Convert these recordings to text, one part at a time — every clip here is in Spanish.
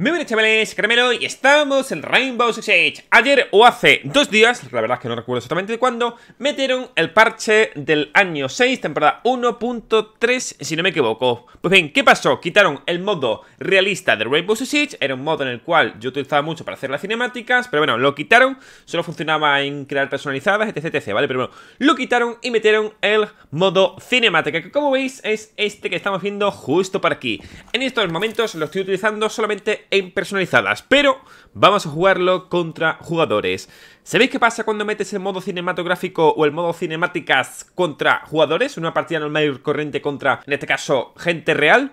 Muy buenas chavales, Caramelo y estamos en Rainbow Six Siege Ayer o hace dos días, la verdad es que no recuerdo exactamente de cuándo Metieron el parche del año 6, temporada 1.3 si no me equivoco Pues bien, ¿qué pasó? Quitaron el modo realista de Rainbow Six Siege Era un modo en el cual yo utilizaba mucho para hacer las cinemáticas Pero bueno, lo quitaron, solo funcionaba en crear personalizadas, etc, etc, ¿vale? Pero bueno, lo quitaron y metieron el modo cinemática Que como veis es este que estamos viendo justo por aquí En estos momentos lo estoy utilizando solamente en personalizadas, pero vamos a jugarlo contra jugadores. ¿Sabéis qué pasa cuando metes el modo cinematográfico o el modo cinemáticas contra jugadores? Una partida normal y corriente contra, en este caso, gente real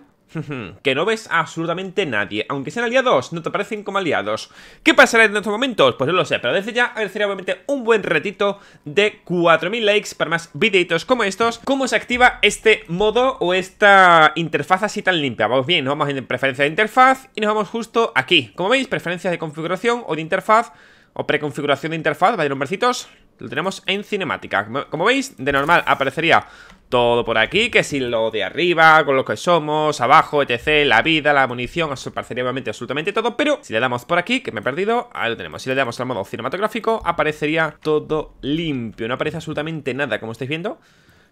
que no ves absolutamente nadie. Aunque sean aliados, no te parecen como aliados. ¿Qué pasará en estos momentos? Pues no lo sé, pero desde ya agradecería obviamente un buen retito de 4000 likes para más videitos como estos. ¿Cómo se activa este modo o esta interfaz así tan limpia? Vamos bien, nos vamos en preferencia de interfaz y nos vamos justo aquí. Como veis, preferencias de configuración o de interfaz o preconfiguración de interfaz, un nombrecitos, lo tenemos en cinemática. Como veis, de normal aparecería todo por aquí, que si lo de arriba, con lo que somos, abajo, etc, la vida, la munición, aparecería obviamente absolutamente todo, pero si le damos por aquí, que me he perdido, ahí lo tenemos, si le damos al modo cinematográfico, aparecería todo limpio, no aparece absolutamente nada, como estáis viendo,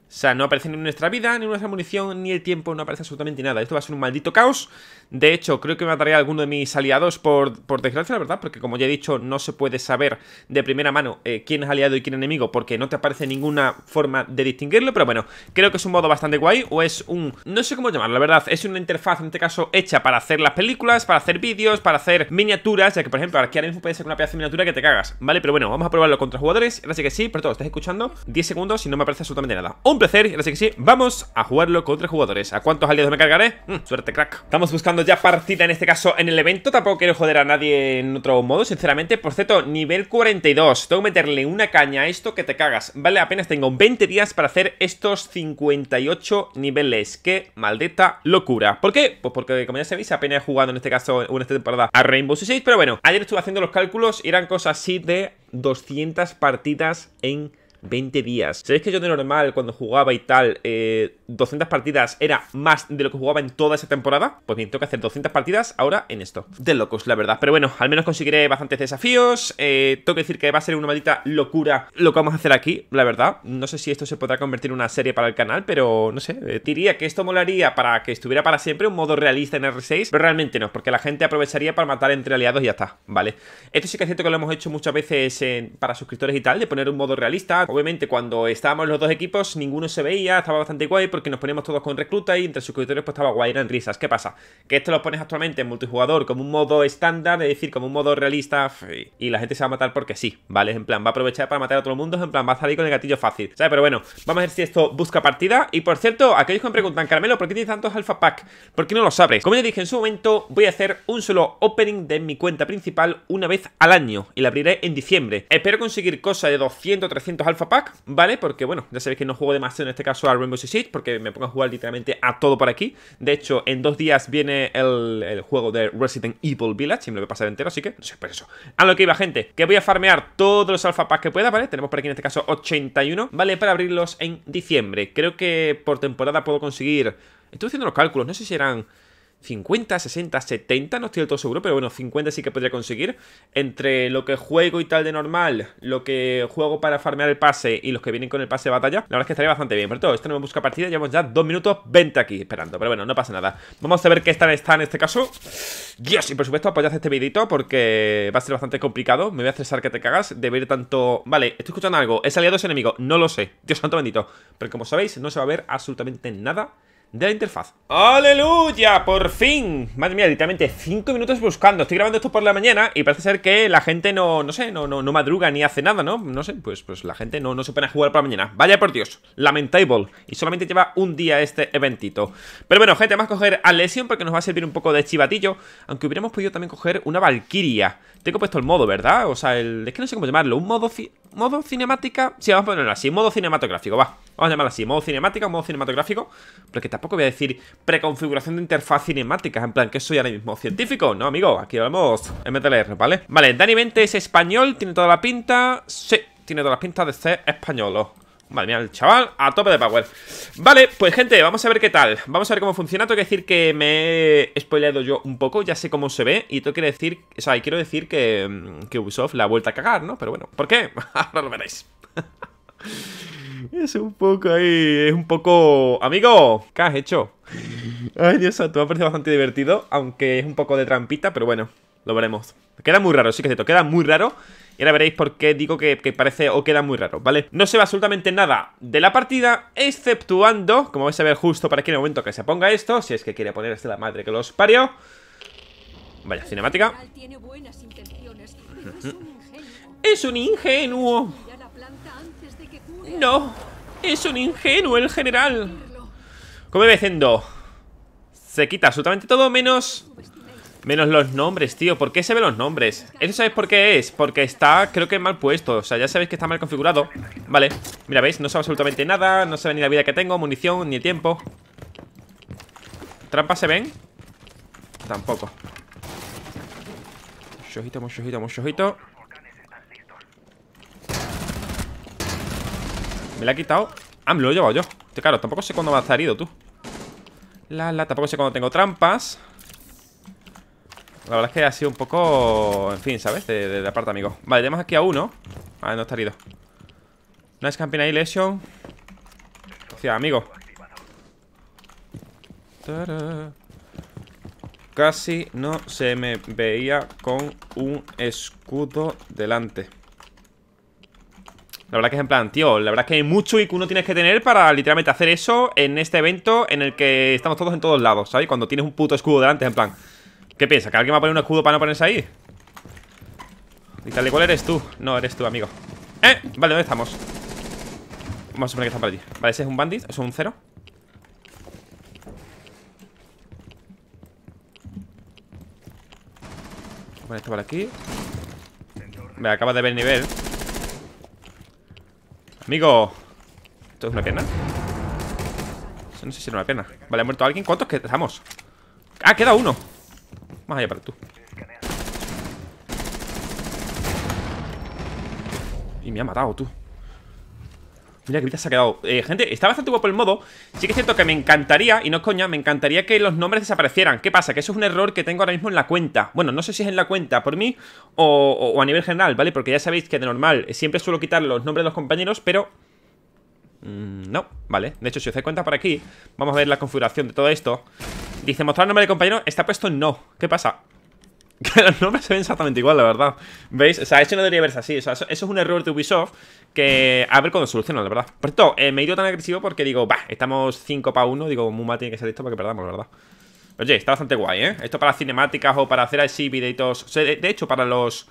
o sea, no aparece ni nuestra vida, ni nuestra munición, ni el tiempo, no aparece absolutamente nada. Esto va a ser un maldito caos. De hecho, creo que mataré a alguno de mis aliados por, desgracia, la verdad, porque como ya he dicho, no se puede saber de primera mano eh, quién es aliado y quién enemigo, porque no te aparece ninguna forma de distinguirlo, pero bueno, creo que es un modo bastante guay, o es un... no sé cómo llamarlo, la verdad, es una interfaz, en este caso, hecha para hacer las películas, para hacer vídeos, para hacer miniaturas, ya que, por ejemplo, aquí ahora mismo puede ser una pieza de miniatura que te cagas, ¿vale? Pero bueno, vamos a probarlo contra jugadores, Así que sí, pero todo, estás escuchando 10 segundos y no me aparece absolutamente nada un placer, así que sí, vamos a jugarlo con tres jugadores ¿A cuántos aliados me cargaré? Mm, suerte, crack Estamos buscando ya partida en este caso en el evento Tampoco quiero joder a nadie en otro modo, sinceramente Por cierto, nivel 42 Tengo que meterle una caña a esto que te cagas Vale, apenas tengo 20 días para hacer estos 58 niveles Qué maldita locura ¿Por qué? Pues porque, como ya sabéis, apenas he jugado en este caso una temporada a Rainbow Six Pero bueno, ayer estuve haciendo los cálculos Y eran cosas así de 200 partidas en 20 días. ¿Sabéis que yo de normal, cuando jugaba y tal, eh, 200 partidas era más de lo que jugaba en toda esa temporada? Pues bien, tengo que hacer 200 partidas ahora en esto. De locos, la verdad. Pero bueno, al menos conseguiré bastantes desafíos. Eh, tengo que decir que va a ser una maldita locura lo que vamos a hacer aquí, la verdad. No sé si esto se podrá convertir en una serie para el canal, pero no sé. Eh, diría que esto molaría para que estuviera para siempre un modo realista en R6, pero realmente no, porque la gente aprovecharía para matar entre aliados y ya está, ¿vale? Esto sí que es cierto que lo hemos hecho muchas veces para suscriptores y tal, de poner un modo realista obviamente cuando estábamos los dos equipos ninguno se veía, estaba bastante guay porque nos poníamos todos con recluta y entre suscriptores pues estaba guay, eran risas. ¿Qué pasa? Que esto lo pones actualmente en multijugador como un modo estándar, es decir, como un modo realista y la gente se va a matar porque sí, ¿vale? En plan, va a aprovechar para matar a todo el mundo, en plan, va a salir con el gatillo fácil, ¿sabes? Pero bueno, vamos a ver si esto busca partida. Y por cierto, aquellos que me preguntan, Carmelo, ¿por qué tienes tantos alfa pack? ¿Por qué no los sabes Como ya dije en su momento, voy a hacer un solo opening de mi cuenta principal una vez al año y la abriré en diciembre. Espero conseguir cosa de 200 300 alfa Alpha Pack, ¿vale? Porque, bueno, ya sabéis que no juego demasiado en este caso a Rainbow Six porque me pongo a jugar literalmente a todo por aquí. De hecho, en dos días viene el, juego de Resident Evil Village y me lo voy a pasar entero, así que no sé, por pues eso. A lo que iba, gente, que voy a farmear todos los Alpha Packs que pueda, ¿vale? Tenemos por aquí en este caso 81, ¿vale? Para abrirlos en diciembre. Creo que por temporada puedo conseguir... Estoy haciendo los cálculos, no sé si eran... 50, 60, 70, no estoy del todo seguro, pero bueno, 50 sí que podría conseguir. Entre lo que juego y tal de normal, lo que juego para farmear el pase y los que vienen con el pase de batalla, la verdad es que estaría bastante bien. Pero todo, esto no me busca partida, llevamos ya 2 minutos 20 aquí esperando, pero bueno, no pasa nada. Vamos a ver qué tal está en este caso. Dios, y por supuesto apoyad este videito porque va a ser bastante complicado, me voy a cesar que te cagas de ver tanto... Vale, estoy escuchando algo, ¿es aliado o es enemigo? No lo sé, Dios santo bendito. Pero como sabéis, no se va a ver absolutamente nada de la interfaz. ¡Aleluya! ¡Por fin! Madre mía, literalmente 5 minutos buscando. Estoy grabando esto por la mañana y parece ser que la gente no, no sé, no, no, no madruga ni hace nada, ¿no? No sé, pues, pues la gente no, no se pone a jugar por la mañana. Vaya por Dios, lamentable. Y solamente lleva un día este eventito. Pero bueno, gente, vamos a coger a Lesion porque nos va a servir un poco de chivatillo. Aunque hubiéramos podido también coger una Valkyria. Tengo puesto el modo, ¿verdad? O sea, el... es que no sé cómo llamarlo. Un modo modo cinemática. Sí, vamos a ponerlo así, modo cinematográfico, va. Vamos a llamarlo así, modo cinemática, modo cinematográfico. Porque tampoco voy a decir preconfiguración de interfaz cinemática. En plan, que soy ahora mismo científico, ¿no, amigo? Aquí vamos MTLR, ¿vale? Vale, Dani 20 es español, tiene toda la pinta. Sí, tiene toda la pinta de ser español. Madre mira el chaval a tope de power Vale, pues gente, vamos a ver qué tal Vamos a ver cómo funciona, tengo que decir que me he spoileado yo un poco, ya sé cómo se ve Y tengo que decir, o sea, quiero decir que, mm, que Ubisoft la ha vuelto a cagar, ¿no? Pero bueno, ¿por qué? Ahora lo veréis Es un poco ahí, es un poco... Amigo, ¿qué has hecho? Ay, Dios, tú me ha parecido bastante divertido Aunque es un poco de trampita, pero bueno, lo veremos Queda muy raro, sí que es cierto, queda muy raro y ahora veréis por qué digo que, parece o queda muy raro, ¿vale? No se ve absolutamente nada de la partida, exceptuando, como vais a ver justo para aquí en el momento que se ponga esto, si es que quiere ponerse la madre que los parió. Vaya, cinemática. Es un ingenuo. No, es un ingenuo el general. Como me diciendo, se quita absolutamente todo menos Menos los nombres, tío. ¿Por qué se ven los nombres? ¿Eso sabes por qué es? Porque está, creo que mal puesto. O sea, ya sabéis que está mal configurado. Vale. Mira, ¿veis? No sabe absolutamente nada. No sabe ni la vida que tengo, munición, ni tiempo. ¿Trampas se ven? Tampoco. Mucho ojito, mucho ojito, mucho ojito. Me la ha quitado. Ah, me lo he llevado yo. Claro, tampoco sé cuándo a estar herido, tú. La, la, tampoco sé cuándo tengo trampas. La verdad es que ha sido un poco... En fin, ¿sabes? De, aparte, amigo Vale, tenemos aquí a uno Ah, no está herido Nice camping O sea, amigo Casi no se me veía con un escudo delante La verdad que es en plan, tío La verdad es que hay mucho y que uno tienes que tener para literalmente hacer eso En este evento en el que estamos todos en todos lados, ¿sabes? Cuando tienes un puto escudo delante, en plan ¿Qué piensa? ¿Que alguien va a poner un escudo para no ponerse ahí? Y cuál eres tú No, eres tú, amigo Eh, vale, ¿dónde estamos? Vamos a suponer que están por allí Vale, ese es un bandit, eso es un cero Vamos a poner esto por aquí Me acaba de ver el nivel Amigo ¿Esto es una pierna? Eso no sé si era una pierna Vale, ha muerto alguien ¿Cuántos quedamos? Ah, queda uno más allá para tú. Y me ha matado, tú. Mira que vida se ha quedado. Eh, gente, está bastante guapo el modo. Sí que es cierto que me encantaría, y no es coña, me encantaría que los nombres desaparecieran. ¿Qué pasa? Que eso es un error que tengo ahora mismo en la cuenta. Bueno, no sé si es en la cuenta por mí o, a nivel general, ¿vale? Porque ya sabéis que de normal siempre suelo quitar los nombres de los compañeros, pero... Mm, no, vale. De hecho, si os dais cuenta por aquí, vamos a ver la configuración de todo esto. Dice, mostrar el nombre del compañero Está puesto no ¿Qué pasa? Que los nombres se ven exactamente igual, la verdad ¿Veis? O sea, eso no debería verse así O sea, eso, es un error de Ubisoft Que a ver cuando solucionan, la verdad Por todo eh, me he ido tan agresivo porque digo Bah, estamos 5 para 1 Digo, Muma tiene que ser esto para que perdamos, la verdad Oye, está bastante guay, ¿eh? Esto para cinemáticas o para hacer así videitos de hecho, para los...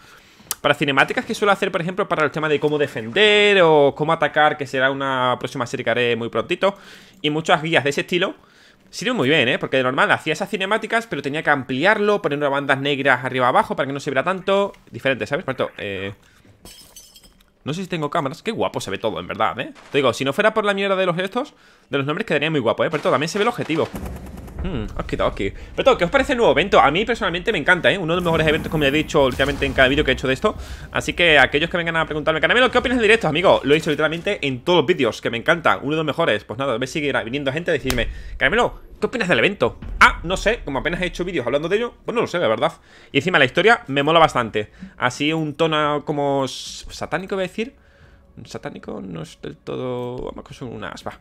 Para cinemáticas que suelo hacer, por ejemplo, para el tema de cómo defender o cómo atacar, que será una próxima serie que haré muy prontito, y muchas guías de ese estilo, Sirve muy bien, ¿eh? Porque de normal hacía esas cinemáticas, pero tenía que ampliarlo, poner unas bandas negras arriba abajo para que no se viera tanto. Diferente, ¿sabes? Por eh... No sé si tengo cámaras. Qué guapo se ve todo, en verdad, ¿eh? Te digo, si no fuera por la mierda de los estos, de los nombres quedaría muy guapo, ¿eh? Pero también se ve el objetivo. Hmm, ok, ok. Pero todo, ¿qué os parece el nuevo evento? A mí personalmente me encanta, ¿eh? Uno de los mejores eventos, como ya he dicho últimamente en cada vídeo que he hecho de esto. Así que aquellos que vengan a preguntarme, Caramelo, ¿qué opinas del directo, amigo? Lo he dicho literalmente en todos los vídeos, que me encanta. Uno de los mejores. Pues nada, a ver si viniendo gente a decirme, Caramelo, ¿Qué opinas del evento? Ah, no sé, como apenas he hecho vídeos hablando de ello, pues no lo sé, la verdad. Y encima la historia me mola bastante. Así un tono como satánico, voy a decir. Satánico no es del todo... Vamos son una aspa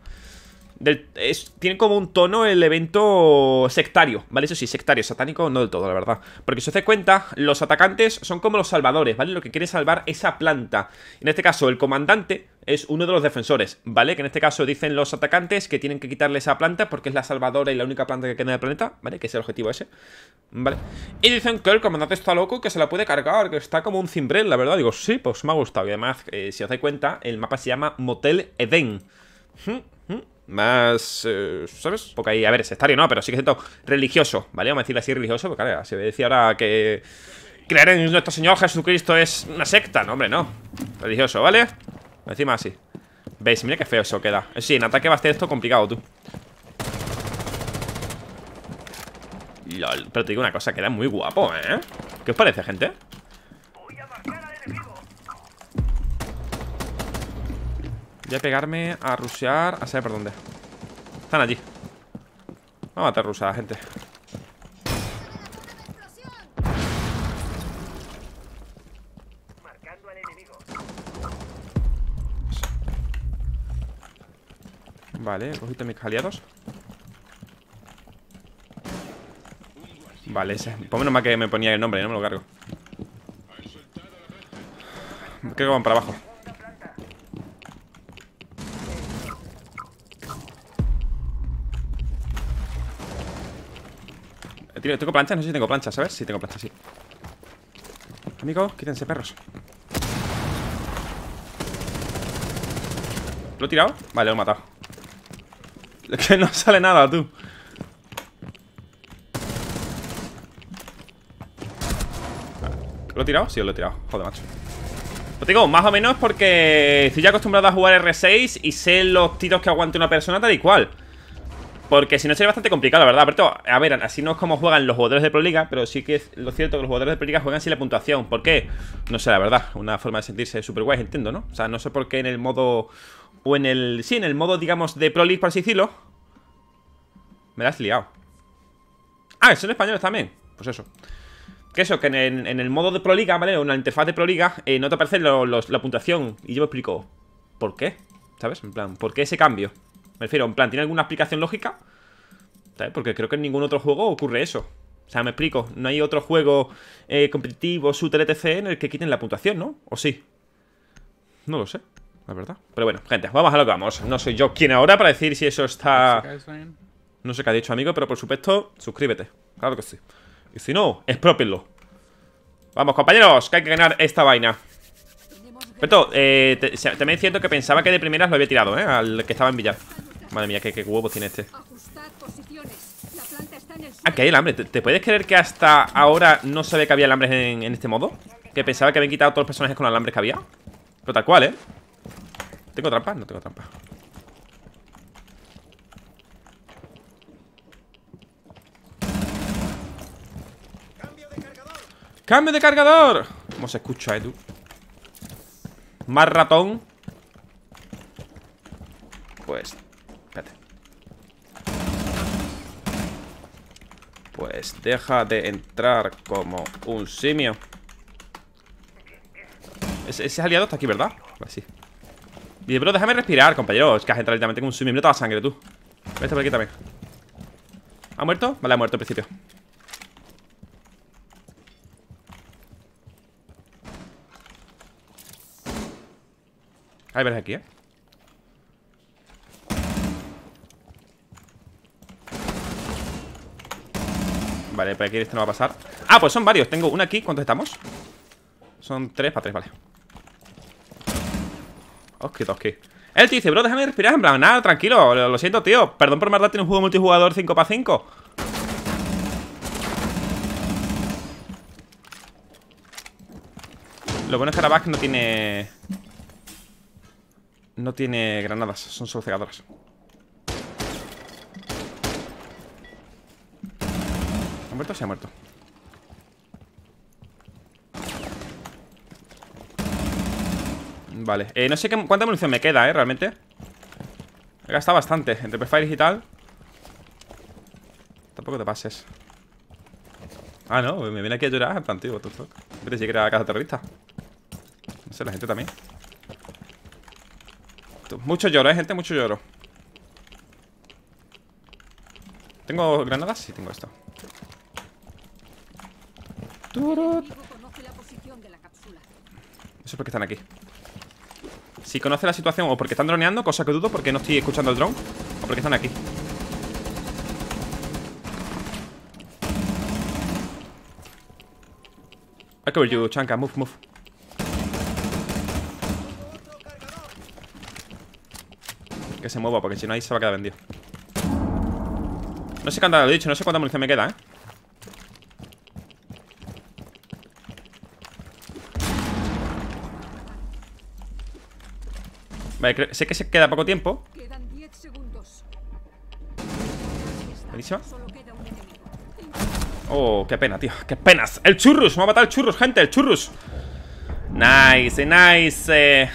es, tiene como un tono el evento sectario, ¿vale? Eso sí, sectario, satánico no del todo, la verdad. Porque si os hacéis cuenta, los atacantes son como los salvadores, ¿vale? Lo que quiere salvar esa planta. En este caso, el comandante es uno de los defensores, ¿vale? Que en este caso dicen los atacantes que tienen que quitarle esa planta porque es la salvadora y la única planta que queda en el planeta, ¿vale? Que es el objetivo ese, ¿vale? Y dicen que el comandante está loco, que se la puede cargar, que está como un cimbrel, la verdad. Digo, sí, pues me ha gustado. Y además, eh, si os hacéis cuenta, el mapa se llama Motel Eden más, eh, ¿sabes? Porque ahí, a ver, sectario no, pero sí que siento religioso, ¿vale? Vamos a decirle así religioso, porque claro, se decía ahora que creer en nuestro Señor Jesucristo es una secta, no, hombre, no. Religioso, ¿vale? Encima así. ¿Veis? Mira qué feo eso queda. Sí, en ataque va a ser esto complicado, tú. pero te digo una cosa, queda muy guapo, ¿eh? ¿Qué os parece, gente? a pegarme a rushear a saber por dónde. Están allí. Vamos a matar rusa gente. Vale, he mis aliados. Vale, ese. Por pues menos mal que me ponía el nombre, no me lo cargo. Creo que van para abajo. ¿Tengo plancha? No sé si tengo plancha, ¿sabes? Sí, tengo plancha, sí Amigos, quítense, perros ¿Lo he tirado? Vale, lo he matado que no sale nada, tú ¿Lo he tirado? Sí, lo he tirado Joder, macho Lo digo, más o menos porque Estoy ya acostumbrado a jugar R6 Y sé los tiros que aguante una persona tal y cual porque si no sería bastante complicado, la verdad. pero a ver, así no es como juegan los jugadores de Pro Liga, pero sí que es lo cierto que los jugadores de Pro Liga juegan sin la puntuación. ¿Por qué? No sé, la verdad. Una forma de sentirse súper guay, entiendo, ¿no? O sea, no sé por qué en el modo... O en el... Sí, en el modo, digamos, de Pro para por así decirlo. Me la has liado. Ah, son españoles también. Pues eso. Que eso, que en, el modo de Pro Liga, ¿vale? la interfaz de Pro Liga, eh, no te aparece la puntuación. Y yo me explico, ¿por qué? ¿Sabes? En plan, ¿por qué ese cambio? Me refiero, en plan, ¿tiene alguna explicación lógica? Porque creo que en ningún otro juego ocurre eso. O sea, me explico, no hay otro juego eh, competitivo, Su etc. en el que quiten la puntuación, ¿no? ¿O sí? No lo sé, la verdad. Pero bueno, gente, vamos a lo que vamos. No soy yo quien ahora para decir si eso está... No sé qué ha dicho, amigo, pero por supuesto, suscríbete. Claro que sí. Y si no, expropienlo. Vamos, compañeros, que hay que ganar esta vaina. Pero eh, también es cierto que pensaba que de primeras lo había tirado, ¿eh? Al que estaba en Villar. Madre mía, qué, qué huevos tiene este. Ah, que hay alambre. ¿Te, puedes creer que hasta ahora no sabía que había alambres en, este modo? Que pensaba que habían quitado todos los personajes con alambres que había. Pero tal cual, ¿eh? ¿Tengo trampa? No tengo trampa. ¡Cambio de cargador! ¿Cómo se escucha, eh, tú? Más ratón Pues, deja de entrar como un simio. Ese, aliado está aquí, ¿verdad? Así. Dice, bro, déjame respirar, compañero. Es que has entrado directamente como un simio. Mira toda la sangre, tú. Vete por aquí también. ¿Ha muerto? Vale, ha muerto al principio. Hay ver aquí, ¿eh? Vale, para aquí este no va a pasar Ah, pues son varios, tengo una aquí, ¿cuántos estamos? Son tres para tres, vale Oski, toski Él te dice, bro, déjame respirar, en plan, nada, tranquilo Lo, siento, tío, perdón por maldad Tiene un juego multijugador 5 para 5 Lo bueno es que Arabak no tiene... No tiene granadas, son solo cegadoras ¿Ha muerto? Se ha muerto Vale, eh, no sé cuánta munición me queda, eh, realmente He gastado bastante Entre prefires y tal Tampoco te pases Ah, no, me viene aquí a llorar En plan, tío, what the fuck Vete si la casa terrorista No sé, la gente también Mucho lloro, eh, gente, mucho lloro ¿Tengo granadas? Sí, tengo esto eso es porque están aquí. Si conoce la situación o porque están droneando, cosa que dudo porque no estoy escuchando el drone, o porque están aquí. I cover you, Chanka. Move, move. Que se mueva, porque si no ahí se va a quedar vendido. No sé cuánta lo dicho, no sé cuánta munición me queda, ¿eh? Vale, sé que se queda poco tiempo. Quedan 10 segundos. Buenísima. Oh, qué pena, tío. Qué penas. El churrus. Me ha matado el churrus, gente. El churrus. Nice, nice.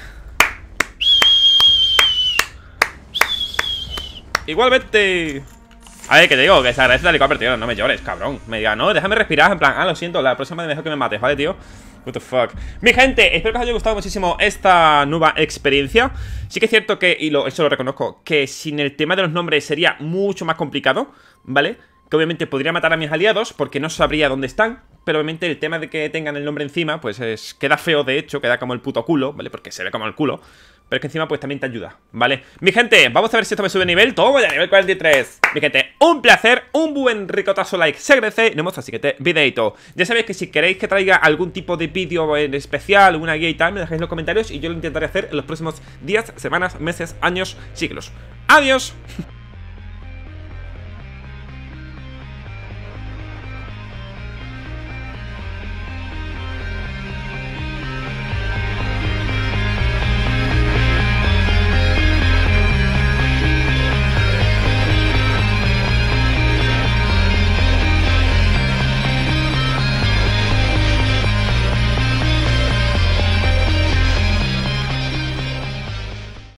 Igualmente. A ver, que te digo, que se agradece la y no me llores, cabrón. Me diga, no, déjame respirar. En plan, ah, lo siento, la próxima vez mejor que me mates, ¿vale, tío? Mi gente, espero que os haya gustado muchísimo esta nueva experiencia Sí que es cierto que, y eso lo reconozco Que sin el tema de los nombres sería mucho más complicado ¿Vale? Que obviamente podría matar a mis aliados Porque no sabría dónde están pero obviamente el tema de que tengan el nombre encima, pues es, queda feo de hecho, queda como el puto culo, ¿vale? Porque se ve como el culo. Pero es que encima pues también te ayuda, ¿vale? Mi gente, vamos a ver si esto me sube de nivel voy a nivel 43 Mi gente, un placer, un buen ricotazo like Se agradece, nos vemos al siguiente videito Ya sabéis que si queréis que traiga algún tipo de vídeo en especial, una guía y tal Me dejáis en los comentarios y yo lo intentaré hacer en los próximos días, semanas, meses, años, siglos ¡Adiós!